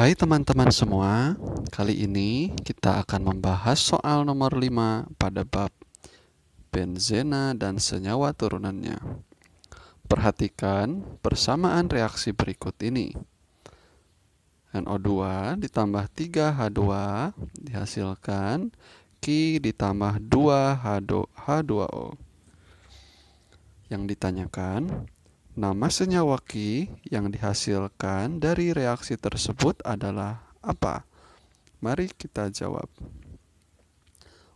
Hai teman-teman semua, kali ini kita akan membahas soal nomor 5 pada bab benzena dan senyawa turunannya. Perhatikan persamaan reaksi berikut ini. NO2 ditambah 3H2 dihasilkan Ki ditambah 2H2O. Yang ditanyakan, Nama senyawa Ki yang dihasilkan dari reaksi tersebut adalah apa? Mari kita jawab.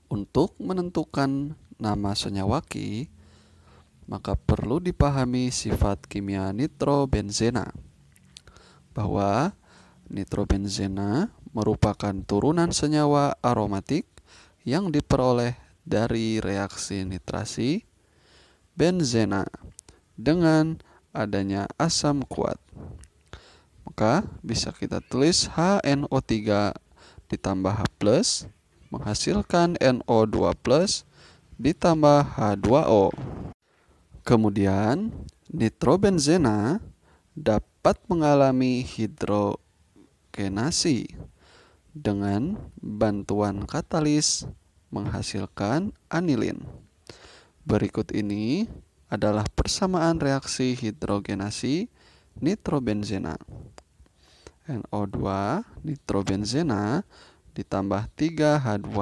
Untuk menentukan nama senyawa Ki, maka perlu dipahami sifat kimia nitrobenzena. Bahwa nitrobenzena merupakan turunan senyawa aromatik yang diperoleh dari reaksi nitrasi benzena dengan adanya asam kuat. Maka bisa kita tulis HNO3 ditambah H+, menghasilkan NO2+, ditambah H2O. Kemudian, nitrobenzena dapat mengalami hidrogenasi dengan bantuan katalis menghasilkan anilin. Berikut ini adalah persamaan reaksi hidrogenasi nitrobenzena. NO2 nitrobenzena ditambah 3H2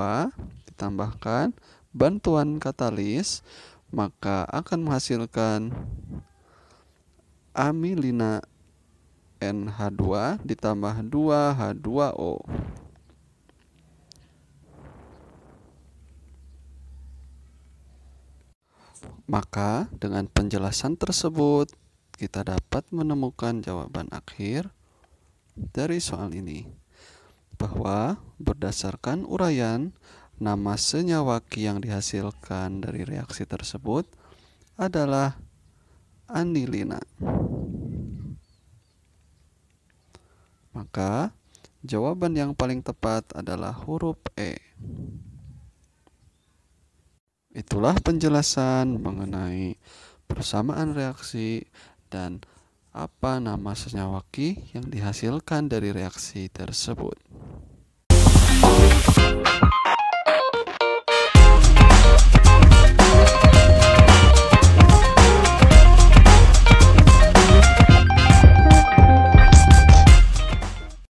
ditambahkan bantuan katalis maka akan menghasilkan amilina NH2 ditambah 2H2O. Maka dengan penjelasan tersebut kita dapat menemukan jawaban akhir dari soal ini bahwa berdasarkan uraian nama senyawa Ki yang dihasilkan dari reaksi tersebut adalah anilina. Maka jawaban yang paling tepat adalah huruf E. Itulah penjelasan mengenai persamaan reaksi dan apa nama senyawa Ki yang dihasilkan dari reaksi tersebut.